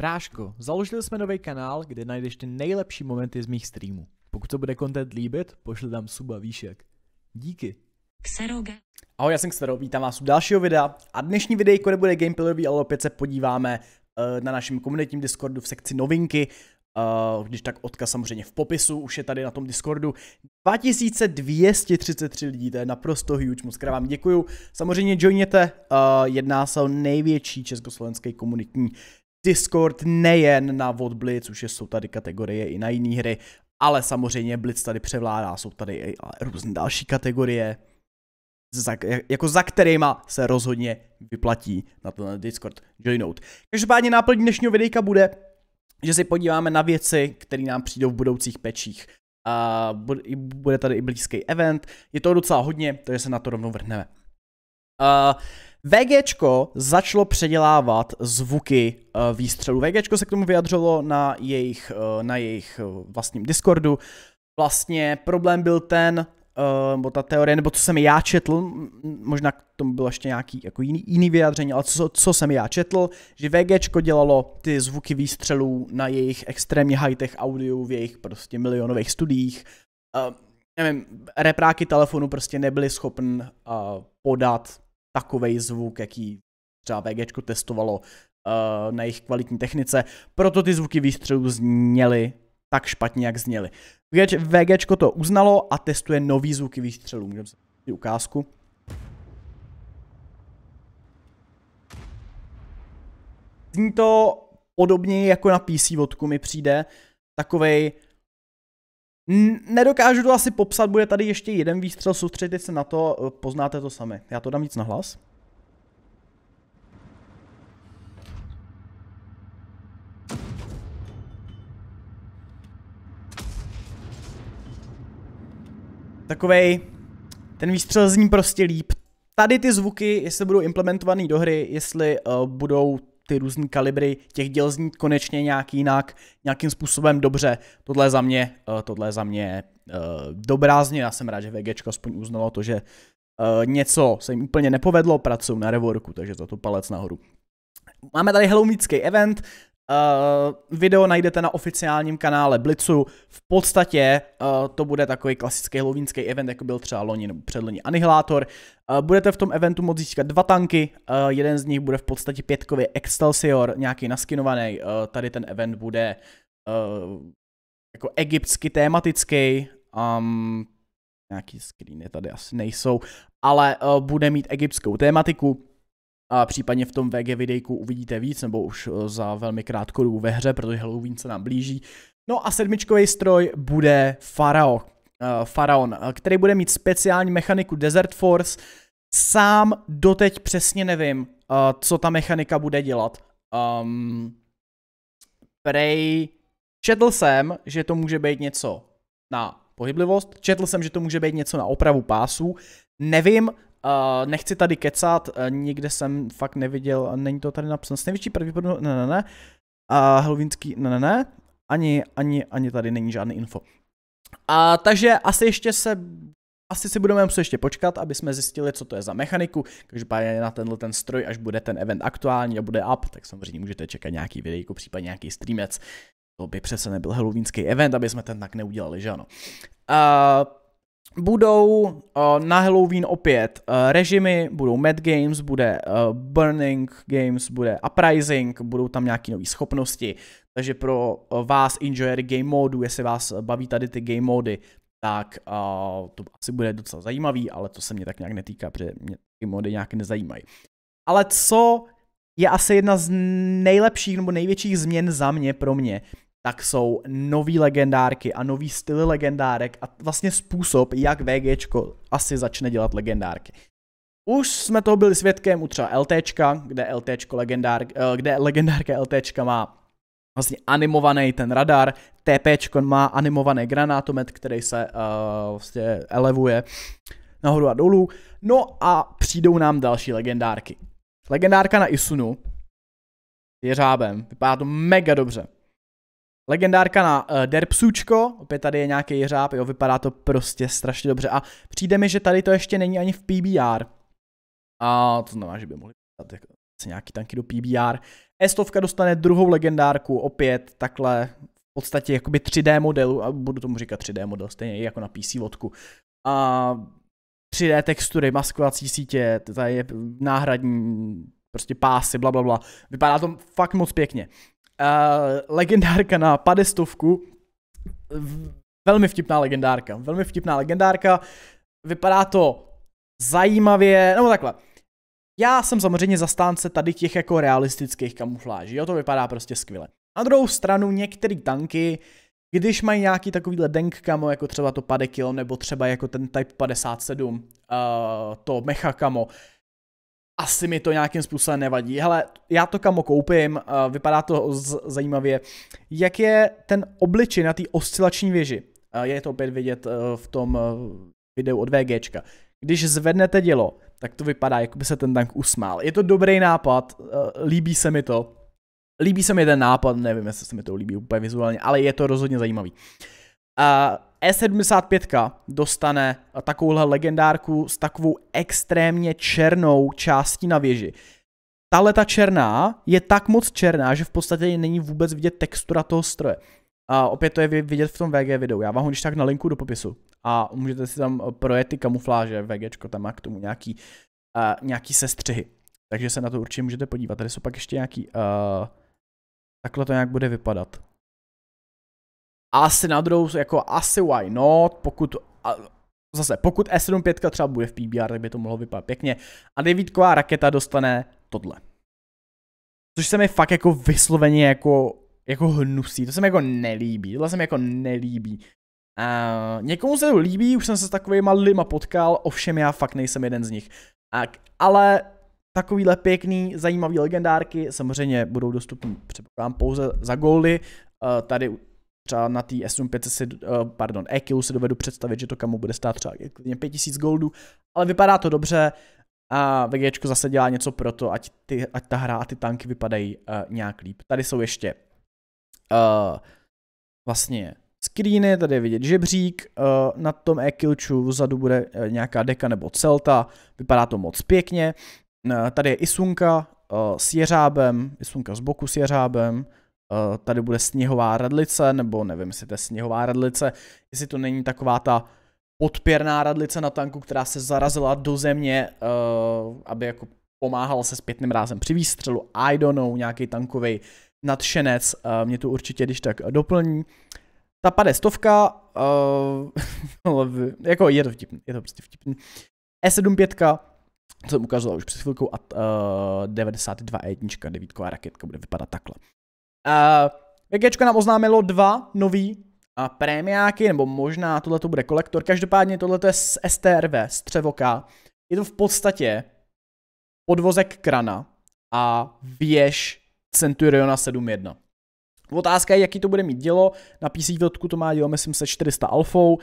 Bráško, založili jsme nový kanál, kde najdeš ty nejlepší momenty z mých streamů. Pokud to bude content líbit, pošli tam suba výšek. Díky. Xeroga. Ahoj, já jsem Xero, vítám vás u dalšího videa a dnešní videjko nebude gameplayový, ale opět se podíváme uh, na našem komunitním Discordu v sekci novinky, uh, když tak odkaz samozřejmě v popisu, už je tady na tom Discordu. 2233 lidí, to je naprosto huge, moc krát vám děkuju. Samozřejmě joiněte, uh, jedná se o největší československý komunitní Discord nejen na Blitz, už jsou tady kategorie i na jiné hry, ale samozřejmě Blitz tady převládá, jsou tady i různé další kategorie, za, jako za kterýma se rozhodně vyplatí na ten Discord joinout. Každopádně náplň dnešního videjka bude, že si podíváme na věci, které nám přijdou v budoucích pečích. A bude tady i blízký event, je to docela hodně, takže se na to rovnou vrhneme. Uh, VGčko začalo předělávat zvuky uh, výstřelu. VGčko se k tomu vyjadřilo na jejich, uh, na jejich eh, vlastním Discordu. Vlastně problém byl ten, nebo uh, ta teorie, nebo co jsem já četl, možná k tomu bylo ještě nějaký jako jiný, jiný vyjádření, ale co, co jsem já četl, že VGčko dělalo ty zvuky výstřelů na jejich extrémně high-tech audio v jejich prostě milionových studiích. Uh, nevím, repráky telefonu prostě nebyly schopn uh, podat takový zvuk, jaký třeba VG testovalo uh, na jejich kvalitní technice, proto ty zvuky výstřelů zněly tak špatně, jak zněly. VG to uznalo a testuje nový zvuky výstřelů. Můžeme si ukázku. Zní to podobně jako na PC vodku mi přijde, takovej Nedokážu to asi popsat, bude tady ještě jeden výstřel, soustředit se na to, eh, poznáte to sami. Já to dám víc na hlas. Takovej, ten výstřel zní prostě líp. Tady ty zvuky, jestli budou implementovaný do hry, jestli uh, budou ty různé kalibry těch děl znít konečně nějak jinak, nějakým způsobem dobře. Tohle je za mě, eh, tohle je za mě eh, dobrá změna. Jsem rád, že VGčko aspoň uznalo to, že eh, něco se jim úplně nepovedlo, pracují na revorku, takže za to palec nahoru. Máme tady Hello event, Eh, video najdete na oficiálním kanále Blitzu. V podstatě uh, to bude takový klasický lovínský event, jako byl třeba loni nebo předloni Anihilátor. Uh, budete v tom eventu moci získat dva tanky, uh, jeden z nich bude v podstatě pětkový Excelsior, nějaký naskinovaný. Uh, tady ten event bude uh, jako egyptsky tématický. Um, ehm, nějaký screeny tady asi nejsou, ale uh, bude mít egyptskou tématiku a případně v tom VG videjku uvidíte víc, nebo už eh, za velmi krátkou dobu ve hře, protože Halloween se nám blíží. No a sedmičkový stroj bude Farao, uh, Faraon, eh, který bude mít speciální mechaniku Desert Force. Sám doteď přesně nevím, uh, co ta mechanika bude dělat. Um, prej, četl jsem, že to může být něco na pohyblivost, četl jsem, že to může být něco na opravu pásů, nevím, Uh, nechci tady kecat, uh, nikde jsem fakt neviděl, není to tady napsáno, s největší pravděpodobnost, ne, ne, ne, a Helvinský, ne, ne, ne, ani, ani, ani tady není žádný info. A takže asi ještě se asi si budeme muset ještě počkat, aby jsme zjistili, co to je za mechaniku. Každopádně na tenhle ten stroj, až bude ten event aktuální a bude up, tak samozřejmě můžete čekat nějaký videjko, případně nějaký streamec. To by přece nebyl halloweenský event, aby jsme ten tak neudělali, že ano. Uh, budou uh, na Halloween opět uh, režimy, budou Mad Games, bude uh, Burning Games, bude Uprising, budou tam nějaké nové schopnosti, takže pro uh, vás enjoyer game modu, jestli vás baví tady ty game mody, tak uh, to asi bude docela zajímavý, ale to se mě tak nějak netýká, protože mě ty mody nějak nezajímají. Ale co je asi jedna z nejlepších nebo největších změn za mě, pro mě, tak jsou nový legendárky a nový styly legendárek a vlastně způsob, jak VGčko asi začne dělat legendárky. Už jsme toho byli svědkem u třeba LTčka, kde, LTčko legendár, eh, kde legendárka LTčka má vlastně animovaný ten radar, TPčko má animovaný granátomet, který se uh, vlastně elevuje nahoru a dolů. No a přijdou nám další legendárky. Legendárka na Isunu je řábem, vypadá to mega dobře. Legendárka na uh, eh, Derpsučko, opět tady je nějaký jeřáb, jo, vypadá to prostě strašně dobře a přijde mi, že tady to ještě není ani v PBR. A to znamená, že by mohli dát jako nějaký tanky do PBR. Estovka dostane druhou legendárku, opět takhle v podstatě jakoby 3D modelu, a budu tomu říkat 3D model, stejně jako na PC vodku. A 3D textury, maskovací sítě, tady je náhradní prostě pásy, bla, bla, bla. Vypadá to fakt moc pěkně. Uh, legendárka na padestovku. Velmi vtipná legendárka. Velmi vtipná legendárka. Vypadá to zajímavě, nebo takhle. Já jsem samozřejmě zastánce tady těch jako realistických kamufláží, jo, to vypadá prostě skvěle. Na druhou stranu některé tanky, když mají nějaký takovýhle denk kamo, jako třeba to pade kilo, nebo třeba jako ten Type 57, uh, eh, to mecha kamo, asi mi to nějakým způsobem nevadí. Hele, já to kamo koupím, eh, vypadá to zajímavě. Jak je ten obličej na té oscilační věži? Eh, je to opět vidět eh, v tom videu od VGčka. Když zvednete dělo, tak to vypadá, jako by se ten tank usmál. Je to dobrý nápad, líbí se mi to. Líbí se mi ten nápad, nevím, jestli se mi to líbí úplně vizuálně, ale je to rozhodně zajímavý. E75 dostane takovouhle legendárku s takovou extrémně černou částí na věži. Tahle ta černá je tak moc černá, že v podstatě není vůbec vidět textura toho stroje. A opět to je vidět v tom VG videu. Já vám ho když tak na linku do popisu. A můžete si tam eh, projet ty kamufláže. VGčko tam má k tomu nějaký, uh, nějaký sestřihy. Takže se na to určitě můžete podívat. Tady jsou pak ještě nějaký... Uh, takhle to nějak bude vypadat. Asi na druhou, jako asi why not, pokud, a, zase, pokud E75 třeba bude v PBR, tak by to mohlo vypadat pěkně. A devítková raketa dostane tohle. Což se mi fakt jako vysloveně jako, jako hnusí, to se mi jako nelíbí, tohle se mi jako nelíbí. Uh, někomu se to líbí, už jsem se s takovými lidmi potkal, ovšem já fakt nejsem jeden z nich. Tak, ale takovýhle pěkný, zajímavý legendárky samozřejmě budou dostupné předpokládám pouze za góly Uh, tady třeba na té S5 si, pardon, EQ si dovedu představit, že to kamu bude stát třeba klidně 5000 goldů, ale vypadá to dobře a VG zase dělá něco pro to, ať, ty, ať ta hra a ty tanky vypadají uh, nějak líp. Tady jsou ještě uh, vlastně screeny, tady je vidět žebřík, uh, na tom EQ vzadu bude uh, nějaká deka nebo celta, vypadá to moc pěkně. Uh, tady je Isunka uh, s jeřábem, Isunka z boku s jeřábem, Eh, tady bude sněhová radlice, nebo nevím, jestli to je sněhová radlice, jestli to není taková ta podpěrná radlice na tanku, která se zarazila do země, eh, aby jako pomáhala se zpětným rázem při výstřelu. I don't know, nějaký tankový nadšenec, eh, mě to určitě když tak doplní. Ta pade stovka, uh, jako je to vtipný, je to prostě vtipný. E75, co jsem ukazoval už před chvilkou, a uh, 92 E1, devítková raketka bude vypadat takhle. Eh, VGčko nám oznámilo dva nový a eh, prémiáky, nebo možná tohle to bude kolektor. Každopádně tohle je z STRV, Třevoka. Je to v podstatě podvozek krana a věž Centuriona 7.1. Otázka je, jaký to bude mít dělo. Na PC výhodku to má dělo, myslím, se 400 alfou.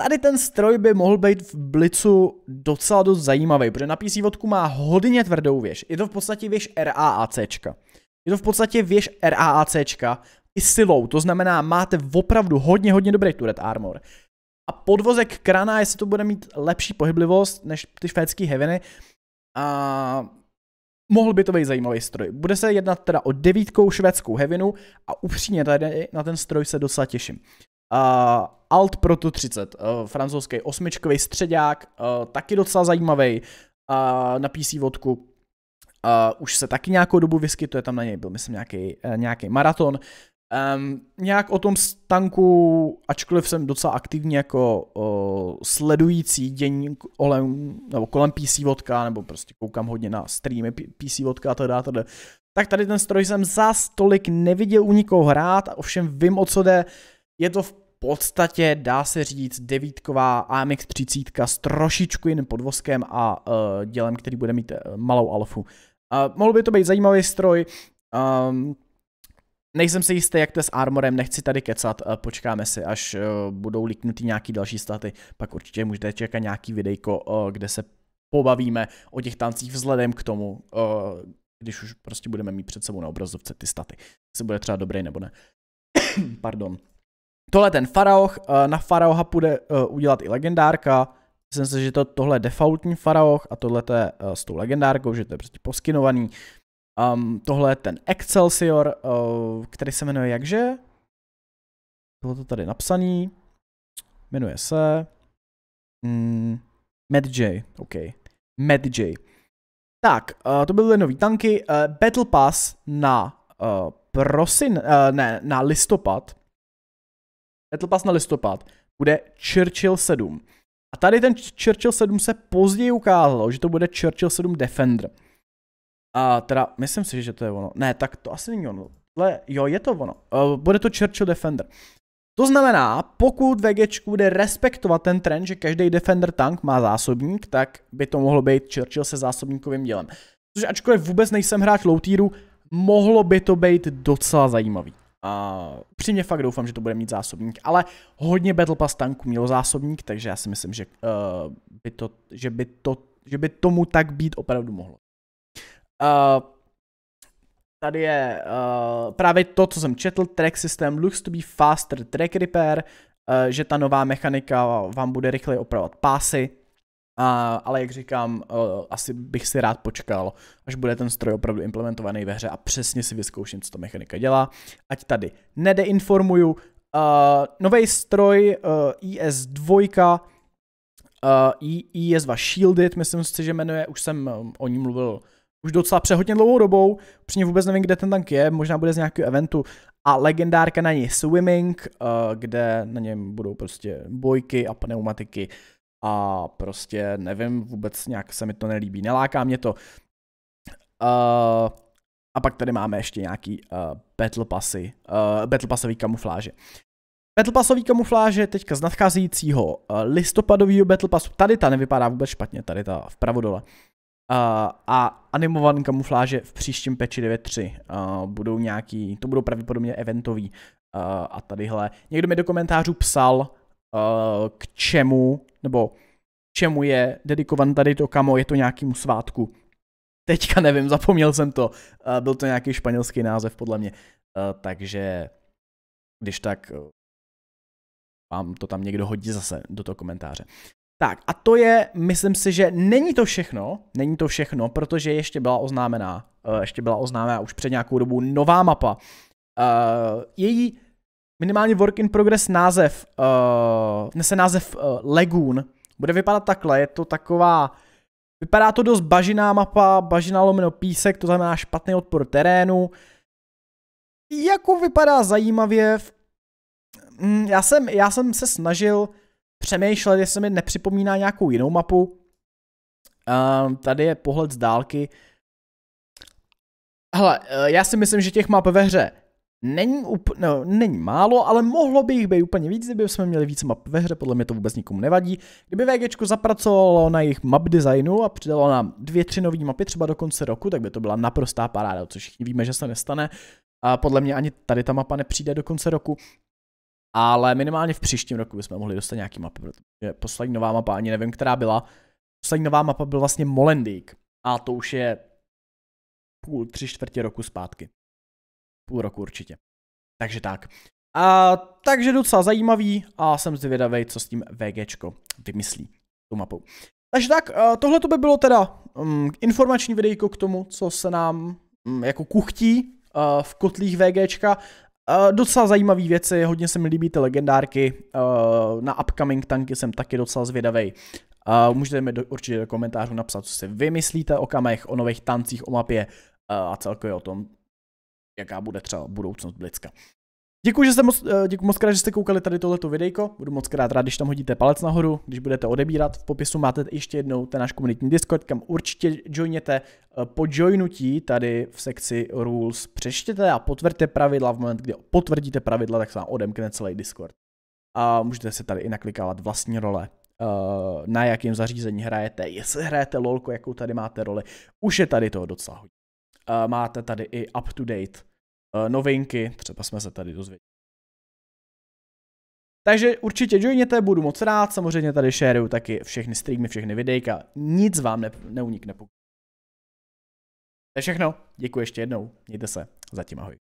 Tady ten stroj by mohl být v Blicu docela dost zajímavý, protože na PC vodku má hodně tvrdou věž. Je to v podstatě věž RAACčka. Je to v podstatě věž RAAC i silou, to znamená máte opravdu hodně, hodně dobrý turret armor. A podvozek krana, jestli to bude mít lepší pohyblivost než ty švédské heviny, a mohl by to být zajímavý stroj. Bude se jednat teda o devítkou švédskou hevinu a upřímně tady na ten stroj se docela těším. Uh, Alt Proto 30, uh, eh, francouzský osmičkový středák, uh, taky docela zajímavý uh, na PC vodku. Uh, už se taky nějakou dobu vyskytuje, tam na něj byl, myslím, nějaký, uh, nějaký maraton. Um, nějak o tom stanku, ačkoliv jsem docela aktivní jako uh, sledující dění kolem, nebo kolem PC vodka, nebo prostě koukám hodně na streamy PC vodka a tak dále, tak tady ten stroj jsem za stolik neviděl u nikoho hrát, ovšem vím o co jde, je to v podstatě, dá se říct, devítková AMX 30 s trošičku jiným podvozkem a uh, dělem, který bude mít uh, malou alfu. Uh, mohl by to být zajímavý stroj. Um, Nejsem si jistý, jak to s armorem, nechci tady kecat, eh, počkáme si, až eh, budou liknutý nějaký další staty, pak určitě můžete čekat nějaký videjko, eh, kde se pobavíme o těch tancích vzhledem k tomu, když už prostě budeme mít před sebou na obrazovce ty staty, jestli bude třeba dobrý nebo ne. Pardon. Tohle ten faraoch, na faraoha půjde udělat i legendárka, Myslím si, že to, tohle je defaultní faraoch a tohle je uh, s tou legendárkou, že to je prostě poskinovaný. Um, ehm, tohle je ten Excelsior, uh, který se jmenuje jakže? Bylo to tady napsaný. Jmenuje se... Mm, MedJ, OK. MedJ. Tak, uh, to byly nový tanky. Uh, Battle Pass na uh, prosin, uh, ne, na listopad. Battle Pass na listopad bude Churchill 7. A tady ten Churchill 7 se později ukázalo, že to bude Churchill 7 Defender. A teda, myslím si, že to je ono. Ne, tak to asi není ono. Ale jo, je to ono. Uh, bude to Churchill Defender. To znamená, pokud VG bude respektovat ten trend, že každý Defender tank má zásobník, tak by to mohlo být Churchill se zásobníkovým dělem. Což ačkoliv vůbec nejsem hráč low tieru, mohlo by to být docela zajímavý. Uh, přímě fakt doufám, že to bude mít zásobník, ale hodně Battle Pass tanků mělo zásobník, takže já si myslím, že, uh, by, to, že, by, to, že by tomu tak být opravdu mohlo. Uh, tady je uh, právě to, co jsem četl, track system looks to be faster track repair, uh, že ta nová mechanika vám bude rychleji opravovat pásy, a, ale jak říkám, uh, asi bych si rád počkal, až bude ten stroj opravdu implementovaný ve hře a přesně si vyzkouším, co to mechanika dělá. Ať tady nedeinformuju. Uh, eh, Nový stroj uh, IS-2 uh, IS-2 Shielded, myslím si, že jmenuje, už jsem eh, o ní mluvil už docela přehodně dlouhou dobou, přesně vůbec nevím, kde ten tank je, možná bude z nějakého eventu a legendárka na ní Swimming, uh, kde na něm budou prostě bojky a pneumatiky a prostě nevím, vůbec nějak se mi to nelíbí, neláká mě to. Uh, a pak tady máme ještě nějaký uh, battle passy, uh, battle passový kamufláže. Battle passový kamufláže teďka z nadcházejícího uh, eh, listopadového battle passu, tady ta nevypadá vůbec špatně, tady ta vpravo dole. Uh, a animovaný kamufláže v příštím patchi 9.3 uh, budou nějaký, to budou pravděpodobně eventový. Uh, a tadyhle. Někdo mi do komentářů psal, Eh, k čemu, nebo čemu je dedikovan tady to kamo, je to nějakému svátku. Teďka nevím, zapomněl jsem to. Eh, byl to nějaký španělský název, podle mě. Eh, takže, když tak, vám to tam někdo hodí zase do toho komentáře. Tak a to je, myslím si, že není to všechno, není to všechno, protože ještě byla oznámená, ještě byla oznámená už před nějakou dobu nová mapa. Její minimálně work in progress název, uh, nese název uh, Lagoon, bude vypadat takhle, je to taková, vypadá to dost bažiná mapa, bažina lomeno písek, to znamená špatný odpor terénu, jako vypadá zajímavě, mm, já jsem, já jsem se snažil přemýšlet, jestli mi nepřipomíná nějakou jinou mapu, uh, tady je pohled z dálky, Hele, eh, já si myslím, že těch map ve hře Není, up, no, není málo, ale mohlo by jich být úplně víc, kdyby jsme měli víc map ve hře, podle mě to vůbec nikomu nevadí. Kdyby VG zapracovalo na jejich map designu a přidalo nám dvě, tři nové mapy třeba do konce roku, tak by to byla naprostá paráda, což všichni víme, že se nestane. A podle mě ani tady ta mapa nepřijde do konce roku. Ale minimálně v příštím roku bychom mohli dostat nějaký mapy, protože poslední nová mapa, ani nevím, která byla. Poslední nová mapa byl vlastně Molendík. A to už je půl, tři čtvrtě roku zpátky půl roku určitě. Takže tak. A, takže docela zajímavý a jsem zvědavý, co s tím VGčko vymyslí tu mapou. Takže tak, tohle to by bylo teda um, informační videjko k tomu, co se nám um, jako kuchtí uh, v kotlích VGčka. Uh, docela zajímavé věci, hodně se mi líbí ty legendárky, uh, na upcoming tanky jsem taky docela zvědavý. Uh, můžete mi do, určitě do komentářů napsat, co si vymyslíte o kamech, o nových tancích, o mapě uh, a celkově o tom, jaká bude třeba budoucnost Blitzka. Děkuji, že jste moc, eh, děkuji moc krát, že jste koukali tady tohleto videjko. Budu moc krát rád, když tam hodíte palec nahoru, když budete odebírat. V popisu máte ještě jednou ten náš komunitní Discord, kam určitě joiněte. Eh, po joinutí tady v sekci Rules přeštěte a potvrďte pravidla. V moment, kdy potvrdíte pravidla, tak se vám odemkne celý Discord. A můžete se tady i naklikávat vlastní role, eh, na jakém zařízení hrajete, jestli hrajete lolko, jakou tady máte roli. Už je tady toho docela hodně uh, máte tady i up-to-date uh, eh, novinky, třeba jsme se tady dozvěděli. Takže určitě joiněte, budu moc rád, samozřejmě tady shareu taky všechny streamy, všechny videjka, nic vám ne- neunikne. To je všechno, děkuji ještě jednou, mějte se, zatím ahoj.